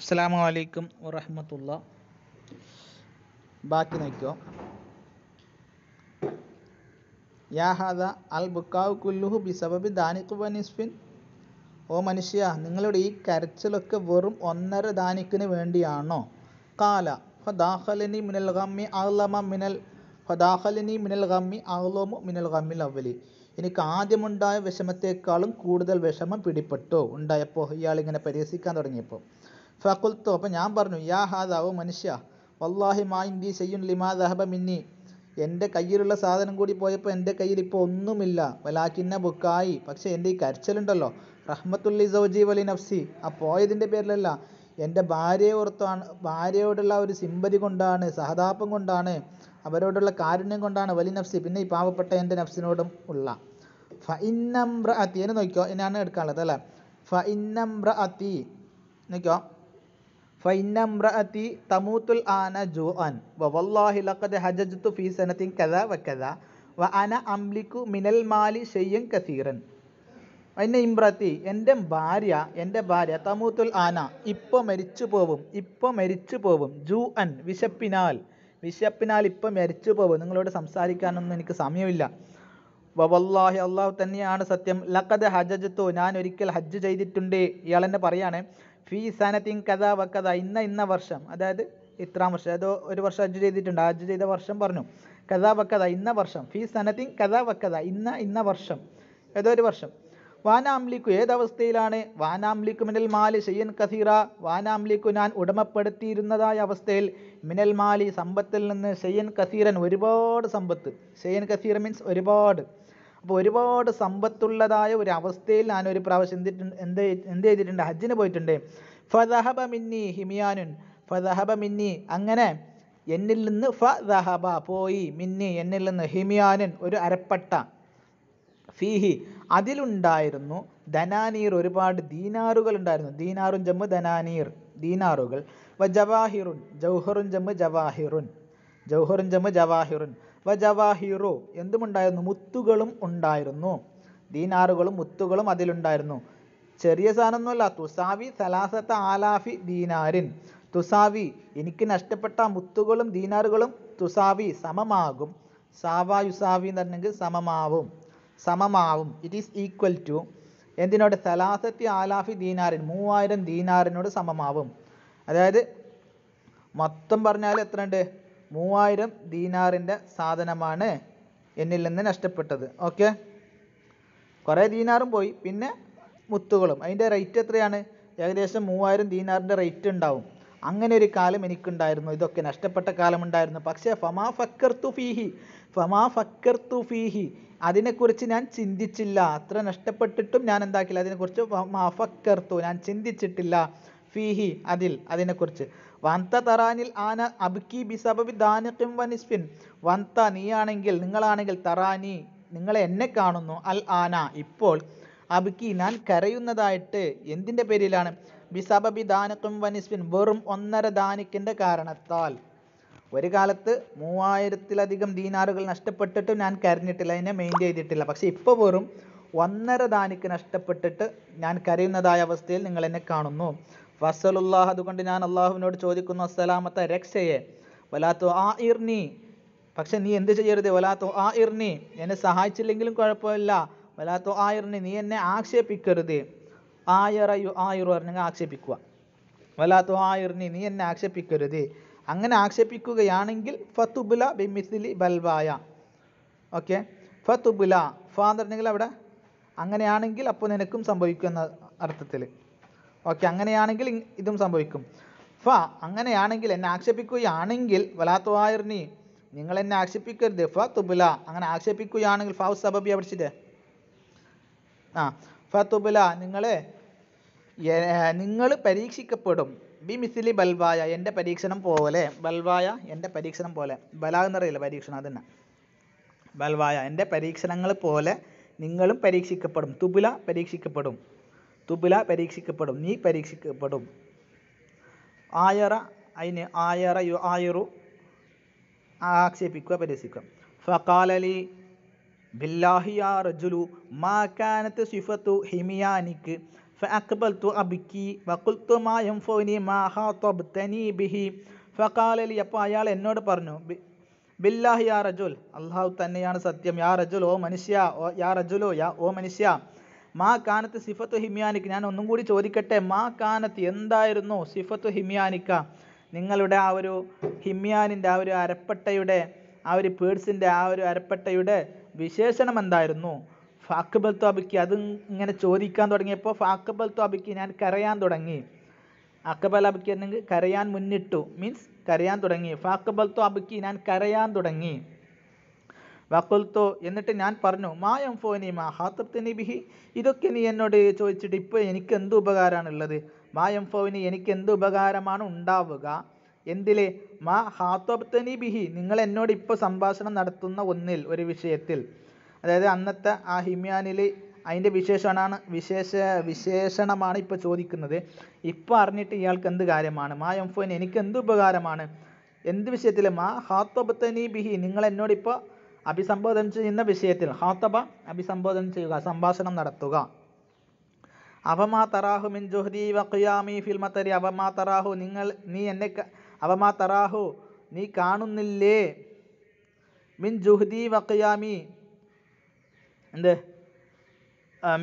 അസ്സാം വലൈക്കും വറഹമത്തുള്ള ബാക്കി നയിക്കോ യാഹാദ അൽ ബുക്കാവ് കുല്ലുഹു ബിസബബി ദാനിഖ് നിസ്ഫിൻ ഓ മനുഷ്യ നിങ്ങളുടെ ഈ കരച്ചിലൊക്കെ വെറും ഒന്നര ദാനിക്കിന് വേണ്ടിയാണോ കാല ഫദാഹലിനി മിനൽ ഗമ്മി അഹ്ലമ മിനൽ ഫദാഹലിനി മിനൽ ഗമ്മി അഹ്ലോമു മിനൽ ഗമ്മിൽ അവലി എനിക്ക് ആദ്യമുണ്ടായ വിഷമത്തെക്കാളും കൂടുതൽ വിഷമം പിടിപ്പെട്ടു ഉണ്ടായപ്പോൾ ഇയാൾ ഇങ്ങനെ പരിഹസിക്കാൻ തുടങ്ങിയപ്പോൾ ഫക്കുൽത്തു അപ്പം ഞാൻ പറഞ്ഞു യാ ഹാദാവോ മനുഷ്യ വല്ലാഹി മായിൻഡി ചെയ്യുൻ ലിമാ ദഹബ മിന്നി എൻ്റെ കയ്യിലുള്ള സാധനം കൂടി പോയപ്പോൾ എൻ്റെ കയ്യിൽ ഇപ്പോൾ ഒന്നുമില്ല വലാക്കിന്ന ബുക്കായി പക്ഷേ എൻ്റെ ഈ കരച്ചിലുണ്ടല്ലോ റഹ്മത്തുല്ലി സൗജി വലി നഫ്സി ആ പോയതിൻ്റെ പേരിലല്ല എൻ്റെ ഭാര്യയെ ഓർത്താണ് ഭാര്യയോടുള്ള ഒരു സിമ്പതി കൊണ്ടാണ് സഹതാപം കൊണ്ടാണ് അവരോടുള്ള കാരുണ്യം കൊണ്ടാണ് വലി നഫ്സി പിന്നെ ഈ പാവപ്പെട്ട എൻ്റെ നഫ്സിനോടും ഉള്ള ഫ ഇന്നം അത്തി എന്നെ നോക്കിയോ എന്നാണ് എടുക്കാനുള്ളത് അല്ലേ ഫ ഇന്നം അത്തി നോക്കിയോ ഫൈന മ്രഅതി തമൂത്തുൽ ആന ജോ വവല്ലാഹി ലഖദ് ഹജജ്തു ഫീ സനതിൻ കദാ വകദാ വ അന അംലിക്കു മിനൽ മാലി ഷെയ്യൻ കസീറൻ എന്നെ ഇമ്രത്തി എൻ്റെ ഭാര്യ എൻ്റെ ഭാര്യ തമൂത്തുൽ ആന ഇപ്പോൾ മരിച്ചു പോവും ഇപ്പോൾ മരിച്ചു പോവും ജൂ അൻ വിശപ്പിനാൽ വിശപ്പിനാൽ ഇപ്പോൾ മരിച്ചു പോവും നിങ്ങളോട് സംസാരിക്കാനൊന്നും എനിക്ക് സമയമില്ല വവല്ലാഹി അള്ളാഹു തന്നെയാണ് സത്യം ലക്കത് ഹജ്ജത്തു ഞാൻ ഒരിക്കൽ ഹജ്ജ് ചെയ്തിട്ടുണ്ട് ഇയാൾ എന്നെ പറയാണ് ഫീ സനത്തിൻ കഥ വ ഇന്ന ഇന്ന വർഷം അതായത് ഇത്രാം വർഷം അതോ ഒരു വർഷം ഹജ്ജ് ചെയ്തിട്ടുണ്ട് അജ് ചെയ്ത വർഷം പറഞ്ഞു കഥ വ ഇന്ന വർഷം ഫീ സനത്തിൻ കഥ വ ഇന്ന ഇന്ന വർഷം ഏതോ ഒരു വർഷം വാനാംലിക്കു ഏതവസ്ഥയിലാണ് വാനാംലിക്കു മിനൽ മാലി ഷെയ്യൻ കസീറ വാനാംലിക്കു ഞാൻ ഉടമപ്പെടുത്തിയിരുന്നതായ അവസ്ഥയിൽ മിനൽ മാലി സമ്പത്തിൽ നിന്ന് ഷെയ്യൻ കസീറൻ ഒരുപാട് സമ്പത്ത് ഷെയ്യൻ കസീറ മീൻസ് ഒരുപാട് അപ്പോൾ ഒരുപാട് സമ്പത്തുള്ളതായ ഒരു അവസ്ഥയിൽ ഞാൻ ഒരു പ്രാവശ്യം എന്തിട്ടുണ്ട് എന്ത് എന്ത് ചെയ്തിട്ടുണ്ട് ഹജ്ജിന് പോയിട്ടുണ്ട് ഫദഹബ മിന്നി ഹിമിയാനുൻ ഫദഹബ മിന്നി അങ്ങനെ എന്നിൽ നിന്ന് ഫ ദഹബ പോയി മിന്നി എന്നിൽ നിന്ന് ഹിമിയാനൻ ഒരു അരപ്പട്ട ഫീഹി അതിലുണ്ടായിരുന്നു ധനാനീർ ഒരുപാട് ദീനാറുകൾ ഉണ്ടായിരുന്നു ദീനാറും ജമ്മു ധനാനീർ ദീനാറുകൾ വ ജവാഹിറുൻ ജൗഹറുൻ ജമ്മു ജവാഹിറുൻ ജൗഹറുൻ ജമ്മു ജവാഹിറുൻ വജവാഹിറു എന്തുമുണ്ടായിരുന്നു മുത്തുകളും ഉണ്ടായിരുന്നു ദീനാറുകളും മുത്തുകളും അതിലുണ്ടായിരുന്നു ചെറിയ സാധനമൊന്നുമല്ല തുസാവി സലാസത്ത് ആലാഫി ദീനാരിൻ തുസാവി എനിക്ക് നഷ്ടപ്പെട്ട മുത്തുകളും ദീനാറുകളും തുസാവി സമമാകും സാവാ യുസാവി എന്ന് പറഞ്ഞെങ്കിൽ സമമാവും സമമാവും ഇറ്റ് ഈസ് ഈക്വൽ ടു എന്തിനോട് സലാസത്തി ആലാഫി ദീനാറിൻ മൂവായിരം ദീനാറിനോട് സമമാവും അതായത് മൊത്തം പറഞ്ഞാൽ എത്രയുണ്ട് മൂവായിരം ദീനാറിൻ്റെ സാധനമാണ് എന്നിൽ നിന്ന് നഷ്ടപ്പെട്ടത് ഓക്കെ കുറേ ദീനാറും പോയി പിന്നെ മുത്തുകളും അതിൻ്റെ റേറ്റ് എത്രയാണ് ഏകദേശം മൂവായിരം ദീനാറിൻ്റെ റേറ്റ് ഉണ്ടാവും അങ്ങനെ ഒരു കാലം എനിക്കുണ്ടായിരുന്നു ഇതൊക്കെ നഷ്ടപ്പെട്ട കാലമുണ്ടായിരുന്നു പക്ഷേ ഫമാ ഫക്കർ തുഫീഹി ഫമാ ഫക്കർ തുഫീഹി അതിനെക്കുറിച്ച് ഞാൻ ചിന്തിച്ചില്ല അത്ര നഷ്ടപ്പെട്ടിട്ടും ഞാൻ എന്താക്കില്ല അതിനെക്കുറിച്ച് ഫമാ ഫക്കർത്തു ഞാൻ ചിന്തിച്ചിട്ടില്ല ഫീഹി അതിൽ അതിനെക്കുറിച്ച് വന്ത തറാനിൽ ആന അബ്കി ബിസബബി ദാനിഖിം വനിസ്ഫിൻ വന്ത നീയാണെങ്കിൽ നിങ്ങളാണെങ്കിൽ തറാനി നിങ്ങൾ എന്നെ കാണുന്നു അൽ ആന ഇപ്പോൾ അബ്കി ഞാൻ കരയുന്നതായിട്ട് എന്തിൻ്റെ പേരിലാണ് ബിസബബി ദാനക്കും വനിസ്ഫിൻ വെറും ഒന്നര ദാനിക്കിൻ്റെ കാരണത്താൽ ഒരു കാലത്ത് മൂവായിരത്തിലധികം ദീനാറുകൾ നഷ്ടപ്പെട്ടിട്ട് ഞാൻ കരഞ്ഞിട്ടില്ല അതിനെ മെയിൻറ്റെയിൻ ചെയ്തിട്ടില്ല പക്ഷേ ഇപ്പോൾ വെറും ഒന്നര ദാനിക്ക് നഷ്ടപ്പെട്ടിട്ട് ഞാൻ കരയുന്നതായ അവസ്ഥയിൽ നിങ്ങൾ എന്നെ കാണുന്നു ഫസലുല്ലാഹ് അതുകൊണ്ട് ഞാൻ അള്ളാഹുവിനോട് ചോദിക്കുന്നു അസ്സലാമത്തെ രക്ഷയെ വലാത്തു ആ ഇർനി പക്ഷെ നീ എന്ത് ചെയ്യരുത് വലാത്തു ആ ഇർനി എന്നെ സഹായിച്ചില്ലെങ്കിലും കുഴപ്പമില്ല വലാത്തു ആ ഇർനി നീ എന്നെ ആക്ഷേപിക്കരുത് ആയറയു ആയിറു പറഞ്ഞെങ്കിൽ ആക്ഷേപിക്കുക വലാത്തു ആ ഇർനി നീ എന്നെ ആക്ഷേപിക്കരുത് അങ്ങനെ ആക്ഷേപിക്കുകയാണെങ്കിൽ ഫത്തുബുല ബിമിസ്ലി ബൽവായ ഓക്കെ ഫത്തുബുല ഫാന്ന് പറഞ്ഞെങ്കിൽ അവിടെ അങ്ങനെയാണെങ്കിൽ അപ്പോൾ നിനക്കും സംഭവിക്കുന്ന അർത്ഥത്തിൽ ഓക്കെ അങ്ങനെയാണെങ്കിൽ ഇതും സംഭവിക്കും ഫ അങ്ങനെയാണെങ്കിൽ എന്നെ ആക്ഷേപിക്കുകയാണെങ്കിൽ വലാത്തുവായിരുന്നി നിങ്ങൾ എന്നെ ആക്ഷേപിക്കരുത് ഫ തുബുല അങ്ങനെ ആക്ഷേപിക്കുകയാണെങ്കിൽ ഫൗ സബബി പഠിച്ചിട്ട് ആ ഫ തുബുല നിങ്ങൾ നിങ്ങൾ പരീക്ഷിക്കപ്പെടും ബി മിസ്ലി ബൽവായ എൻ്റെ പരീക്ഷണം പോലെ ബൽവായ എൻ്റെ പരീക്ഷണം പോലെ ബല എന്നറിയില്ല പരീക്ഷണം അതന്നെ ബൽവായ എൻ്റെ പരീക്ഷണങ്ങൾ പോലെ നിങ്ങളും പരീക്ഷിക്കപ്പെടും തുബുല പരീക്ഷിക്കപ്പെടും തുബില പരീക്ഷിക്കപ്പെടും നീ പരീക്ഷിക്കപ്പെടും ആയറ അതിന് ആയറ യു ആയറു ആക്ഷേപിക്കുക പരിഹസിക്കുക ഫക്കാലലി ബില്ലാഹിയാ റജുലു മാ സിഫത്തു ഹിമിയാനിക്ക് فأقبلت أبكي وقلت ما ينفعني ما خاطبتني ബിഹി فقال അപ്പോൾ അയാൾ എന്നോട് പറഞ്ഞു ബില്ലാഹി യാ റജുൽ അള്ളാഹു തന്നെയാണ് സത്യം യാ റജുൽ ഓ മനുഷ്യ ഓ യാ റജുലോ യാ ഓ മനുഷ്യ മാ കാനത്ത് സിഫത്തു ഹിമ്യാനിക്ക് ഞാൻ ഒന്നും കൂടി ചോദിക്കട്ടെ മാ കാനത്ത് എന്തായിരുന്നു സിഫത്തു ഹിമ്യാനിക്ക നിങ്ങളുടെ ആ ഒരു ഹിമ്യാനിൻ്റെ ആ ഒരു അരപ്പട്ടയുടെ ആ ഒരു പേഴ്സിൻ്റെ ആ ഒരു അരപ്പട്ടയുടെ വിശേഷണം എന്തായിരുന്നു ഫാക്കബൽ തോബിക്ക് അത് ഇങ്ങനെ ചോദിക്കാൻ തുടങ്ങിയപ്പോൾ ഫാക്കബൽ തോബിക്ക് ഞാൻ കരയാൻ തുടങ്ങി അക്കബൽ അബിക്ക് എന്നെങ്കിൽ കരയാൻ മുന്നിട്ടു മീൻസ് കരയാൻ തുടങ്ങി ഫാക്കബൽ തോബിക്ക് ഞാൻ കരയാൻ തുടങ്ങി വക്കുൽത്തോ എന്നിട്ട് ഞാൻ പറഞ്ഞു മായം ഫോനി മാ ഹാത്തബ്തനി ബിഹി ഇതൊക്കെ നീ എന്നോട് ചോദിച്ചിട്ട് ഇപ്പോൾ എനിക്ക് എന്ത് ഉപകാരമാണുള്ളത് മായം ഫോനി എനിക്ക് എന്ത് ഉപകാരമാണ് ഉണ്ടാവുക എന്തിലെ മാ ഹാത്തോബ്തനി ബിഹി നിങ്ങൾ എന്നോട് ഇപ്പോൾ സംഭാഷണം നടത്തുന്ന ഒന്നിൽ ഒരു വിഷയത്തിൽ അതായത് അന്നത്തെ ആ ഹിമ്യാനിൽ അതിൻ്റെ വിശേഷണമാണ് വിശേഷ വിശേഷണമാണ് ഇപ്പോൾ ചോദിക്കുന്നത് ഇപ്പോൾ അറിഞ്ഞിട്ട് ഇയാൾക്ക് എന്ത് കാര്യമാണ് മാ ഫോൻ എനിക്ക് എന്ത് ഉപകാരമാണ് എന്ത് വിഷയത്തിൽ മാ ഹാത്തോബത്തനി ബിഹി നിങ്ങൾ എന്നോട് അഭിസംബോധന ചെയ്യുന്ന വിഷയത്തിൽ ഹാത്തബ അഭിസംബോധന ചെയ്യുക സംഭാഷണം നടത്തുക അവമാ തറാഹു മിൻ ജുഹദി വഖിയാമി ഫിൽമത്തരി അവമാ തറാഹു നിങ്ങൾ നീ എന്നെ അവമാ തറാഹു നീ കാണുന്നില്ലേ മിൻ ജുഹദി വഖിയാമി എന്ത്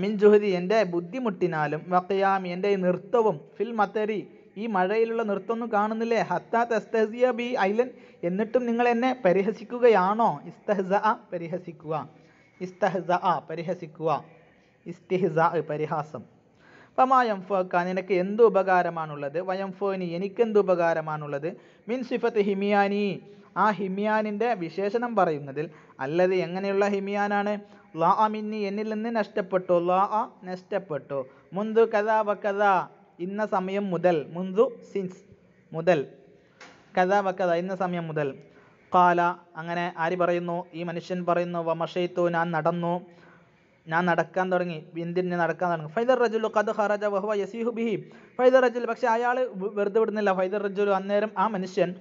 മിൻ ജുഹദി എൻ്റെ ബുദ്ധിമുട്ടിനാലും വഖിയാമി എൻ്റെ നൃത്തവും ഫിൽ മത്തരി ഈ മഴയിലുള്ള നൃത്തമൊന്നും കാണുന്നില്ലേ ഹത്താ തസ്തസിയ ബി ഐലൻ എന്നിട്ടും നിങ്ങൾ എന്നെ പരിഹസിക്കുകയാണോ ഇസ്തഹസ പരിഹസിക്കുക ഇസ്തഹസ പരിഹസിക്കുക ഇസ്തിഹസ പരിഹാസം പമായം ഫോക്ക നിനക്ക് എന്ത് ഉപകാരമാണുള്ളത് വയം ഫോനി എനിക്കെന്ത് ഉപകാരമാണുള്ളത് മിൻ സിഫത്ത് ഹിമിയാനി ആ ഹിമിയാനിൻ്റെ വിശേഷണം പറയുന്നതിൽ അല്ലത് എങ്ങനെയുള്ള ഹിമിയാനാണ് ലാ മിന്നി എന്നിൽ നിന്ന് നഷ്ടപ്പെട്ടു ലാ നഷ്ടപ്പെട്ടു മുന്തു കഥ വ കഥ ഇന്ന സമയം മുതൽ മുന്തു സിൻസ് മുതൽ കഥാവക്കഥ ഇന്ന സമയം മുതൽ കാല അങ്ങനെ ആര് പറയുന്നു ഈ മനുഷ്യൻ പറയുന്നു വമഷയ്ത്തു ഞാൻ നടന്നു ഞാൻ നടക്കാൻ തുടങ്ങി എന്തിന് നടക്കാൻ തുടങ്ങി ഫൈദർ റജുൽ ഖദ് ഹറജ വഹുവ യസീഹു ബിഹി ഫൈദർ റജുൽ പക്ഷേ അയാൾ വെറുതെ വിടുന്നില്ല ഫൈദർ റജുൽ അന്നേരം ആ മനുഷ്യൻ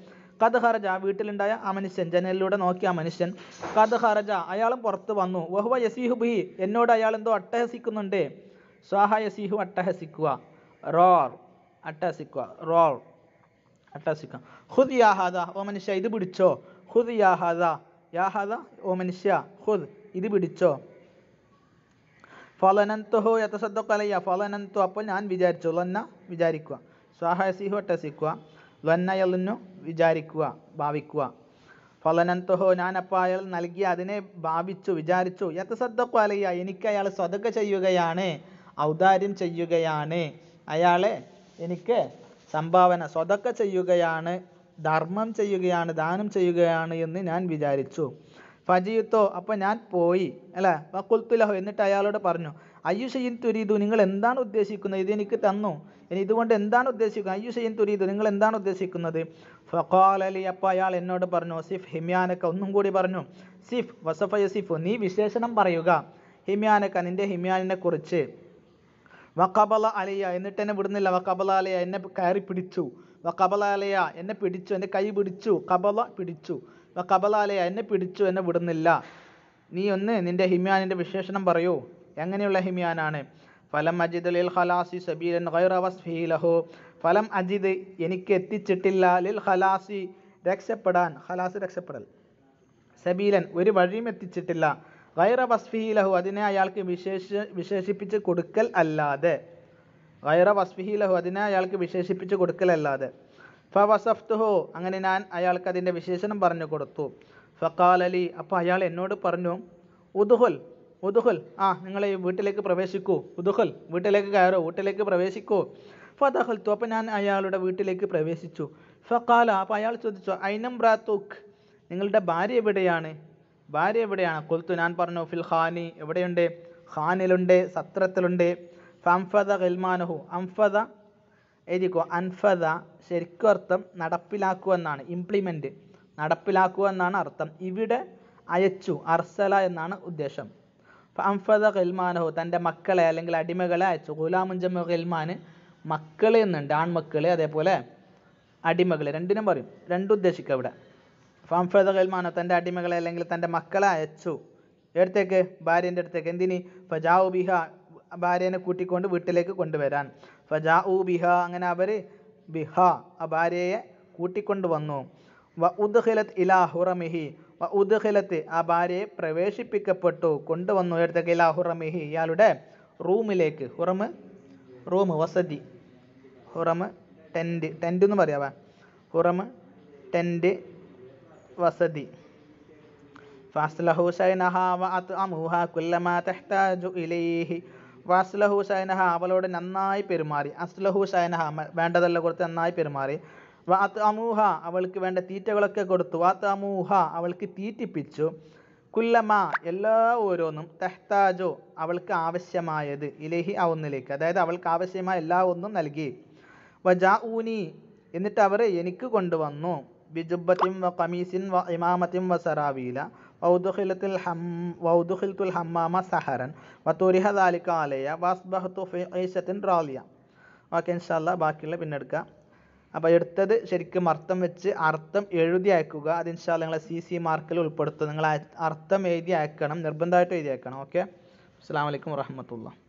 കത് ഹറജ വീട്ടിലുണ്ടായ ആ മനുഷ്യൻ ജനലിലൂടെ നോക്കിയ ആ മനുഷ്യൻ കത് ഹറജ അയാളും പുറത്ത് വന്നു വഹുവ യസീഹു ബിഹി എന്നോട് അയാൾ എന്തോ അട്ടഹസിക്കുന്നുണ്ട് സ്വാഹ യസീഹു അട്ടഹസിക്കുക റോർ അട്ടഹസിക്കുക റോർ അട്ടാസിക്കാം ഹുദ് യാഹാദ ഓ മനുഷ്യ ഇത് പിടിച്ചോ ഹുദ് യാഹാദ യാഹാദ ഓ മനുഷ്യ ഹുദ് ഇത് പിടിച്ചോ ഫലനന്തോ യഥസദ്ദോ കലയ്യ ഫലനന്തു അപ്പോൾ ഞാൻ വിചാരിച്ചു ലൊന്ന വിചാരിക്കുക സ്വാഹസിഹു അട്ടസിക്കുക ലന്നയലിനു വിചാരിക്കുക ഭാവിക്കുക ഞാൻ അപ്പോൾ അയാൾ നൽകിയ അതിനെ ഭാവിച്ചു വിചാരിച്ചു യഥസദ്ദക്കു അലയ്യ എനിക്ക് അയാൾ സ്വതക്ക ചെയ്യുകയാണ് ഔദാര്യം ചെയ്യുകയാണ് അയാളെ എനിക്ക് സംഭാവന സ്വതൊക്കെ ചെയ്യുകയാണ് ധർമ്മം ചെയ്യുകയാണ് ദാനം ചെയ്യുകയാണ് എന്ന് ഞാൻ വിചാരിച്ചു ഫജിയുത്തോ അപ്പോൾ ഞാൻ പോയി അല്ലേ വക്കുൽത്തുലഹോ എന്നിട്ട് അയാളോട് പറഞ്ഞു അയ്യുഷയിൻ തുരീതു നിങ്ങൾ എന്താണ് ഉദ്ദേശിക്കുന്നത് ഇത് എനിക്ക് തന്നു ഇനി ഇതുകൊണ്ട് എന്താണ് ഉദ്ദേശിക്കുന്നത് അയ്യുഷയിൻ തുരീതു നിങ്ങൾ എന്താണ് ഉദ്ദേശിക്കുന്നത് ഫക്കോലലി അപ്പോൾ അയാൾ എന്നോട് പറഞ്ഞു സിഫ് ഹിമ്യാനക്ക ഒന്നും കൂടി പറഞ്ഞു സിഫ് വസഫയ സിഫ് നീ വിശേഷണം പറയുക ഹിമ്യാനക്ക നിന്റെ ഹിമ്യാനിനെ കുറിച്ച് വക്കബല അലയ എന്നിട്ട് എന്നെ വിടുന്നില്ല വക്കബല അലയ എന്നെ കയറി പിടിച്ചു വക്കബല അലയ എന്നെ പിടിച്ചു എൻ്റെ കൈ പിടിച്ചു കബല പിടിച്ചു വക്കബല അലയ എന്നെ പിടിച്ചു എന്നെ വിടുന്നില്ല നീ ഒന്ന് നിന്റെ ഹിമ്യാനിൻ്റെ വിശേഷണം പറയൂ എങ്ങനെയുള്ള ഹിമ്യാനാണ് ഫലം അജിദ് ലിൽ ഖലാസി സബീലൻ ഗൈറവസ്ഫീ ലഹു ഫലം അജിദ് എനിക്ക് എത്തിച്ചിട്ടില്ല ലിൽ ഖലാസി രക്ഷപ്പെടാൻ ഖലാസ് രക്ഷപ്പെടൽ സബീലൻ ഒരു വഴിയും എത്തിച്ചിട്ടില്ല ഗൈറ വസ്ഫിഹി ലഹു അതിനെ അയാൾക്ക് വിശേഷ വിശേഷിപ്പിച്ച് കൊടുക്കൽ അല്ലാതെ ഗൈറ വസ്ഫിഹി ലഹു അതിനെ അയാൾക്ക് വിശേഷിപ്പിച്ച് കൊടുക്കൽ അല്ലാതെ ഫ വസഫ്തുഹു അങ്ങനെ ഞാൻ അയാൾക്ക് അതിൻ്റെ വിശേഷണം പറഞ്ഞു കൊടുത്തു ഫക്കാലലി അപ്പോൾ അയാൾ എന്നോട് പറഞ്ഞു ഉദുഹുൽ ഉദുഹുൽ ആ നിങ്ങൾ ഈ വീട്ടിലേക്ക് പ്രവേശിക്കൂ ഉദുഹുൽ വീട്ടിലേക്ക് കയറോ വീട്ടിലേക്ക് പ്രവേശിക്കൂ ഫതഹൽത്തു അപ്പോൾ ഞാൻ അയാളുടെ വീട്ടിലേക്ക് പ്രവേശിച്ചു ഫക്കാല അപ്പോൾ അയാൾ ചോദിച്ചു ഐനം ബ്രാത്തൂഖ് നിങ്ങളുടെ ഭാര്യ എവിടെയാണ് ഭാര്യ എവിടെയാണ് കൊൽത്തു ഞാൻ പറഞ്ഞു ഫിൽ ഖാനി എവിടെയുണ്ട് ഖാനിലുണ്ട് സത്രത്തിലുണ്ട് ഫംഫദ ഖൽമാനഹു അംഫദ എഴുതിക്കോ അൻഫദ ശരിക്കും അർത്ഥം നടപ്പിലാക്കുക എന്നാണ് ഇംപ്ലിമെൻറ്റ് നടപ്പിലാക്കുക എന്നാണ് അർത്ഥം ഇവിടെ അയച്ചു അർസല എന്നാണ് ഉദ്ദേശം അംഫദ ഖൽമാനഹു തൻ്റെ മക്കളെ അല്ലെങ്കിൽ അടിമകളെ അയച്ചു ഗുലാമുഞ്ചമ ഖൽമാൻ മക്കളെ എന്നുണ്ട് ആൺമക്കളെ അതേപോലെ അടിമകളെ രണ്ടിനും പറയും രണ്ടുദ്ദേശിക്കുക ഇവിടെ ഫംഫദൽമാനോ തൻ്റെ അടിമകളെ അല്ലെങ്കിൽ തൻ്റെ മക്കളെ അയച്ചു എടുത്തേക്ക് ഭാര്യൻ്റെ അടുത്തേക്ക് എന്തിന് ഫജാഉ ബിഹ ഭാര്യനെ കൂട്ടിക്കൊണ്ട് വീട്ടിലേക്ക് കൊണ്ടുവരാൻ ഫജാഉ ബിഹ അങ്ങനെ അവർ ബിഹ ആ ഭാര്യയെ കൂട്ടിക്കൊണ്ട് വന്നു വ ഉദ്ഖിലത്ത് ഇലാ ഹുറമിഹി വ ഉദ്ഖിലത്ത് ആ ഭാര്യയെ പ്രവേശിപ്പിക്കപ്പെട്ടു കൊണ്ടുവന്നു എടുത്തേക്ക് ഇലാ ഹുറമിഹി ഇയാളുടെ റൂമിലേക്ക് ഹുറമ് റൂം വസതി ഹുറമ് ടെൻറ്റ് ടെൻറ്റ് എന്ന് പറയാവാ ഹുറമ് ടെൻറ്റ് വസതി ഫാസ്ലഹു സൈനഹ ഇലൈഹി സൈനഹ അവളോട് നന്നായി പെരുമാറി അസ്ലഹു സൈനഹ വേണ്ടതെല്ലാം കൊടുത്ത് നന്നായി പെരുമാറി വ അമൂഹ അവൾക്ക് വേണ്ട തീറ്റകളൊക്കെ കൊടുത്തു വാത്ത് അമൂഹ അവൾക്ക് തീറ്റിപ്പിച്ചു കുല്ലമ എല്ലാ ഓരോന്നും തെഹ്താജോ അവൾക്ക് ആവശ്യമായത് ഇലഹി അവന്നിലേക്ക് അതായത് അവൾക്ക് ആവശ്യമായ എല്ലാ ഒന്നും നൽകി വജാ ഊനി എന്നിട്ട് അവർ എനിക്ക് കൊണ്ടുവന്നു ബിജുബത്തിൻ വ ഖമീസിൻ വ ഇമാമത്തിൻ വ സറാവീല വൗദുഖിലത്തുൽ ഹം വൗദുഖിൽത്തുൽ ഹമ്മാമ സഹരൻ വത്തൂരിഹ ദാലിക്ക ആലയ വാസ്ബഹത്തു ഫൈഷത്തിൻ റാലിയ ഓക്കെ ഇൻഷാല്ല ബാക്കിയുള്ള പിന്നെ എടുക്കാം അപ്പോൾ എടുത്തത് ശരിക്കും അർത്ഥം വെച്ച് അർത്ഥം എഴുതി അയക്കുക അത് ഇൻഷാല്ല നിങ്ങളെ സി സി മാർക്കിൽ ഉൾപ്പെടുത്തുക നിങ്ങൾ അർത്ഥം എഴുതി അയക്കണം നിർബന്ധമായിട്ട് എഴുതി അയക്കണം ഓക്കെ അസ്സാം വലൈക്കും വറഹമത്തുള്ള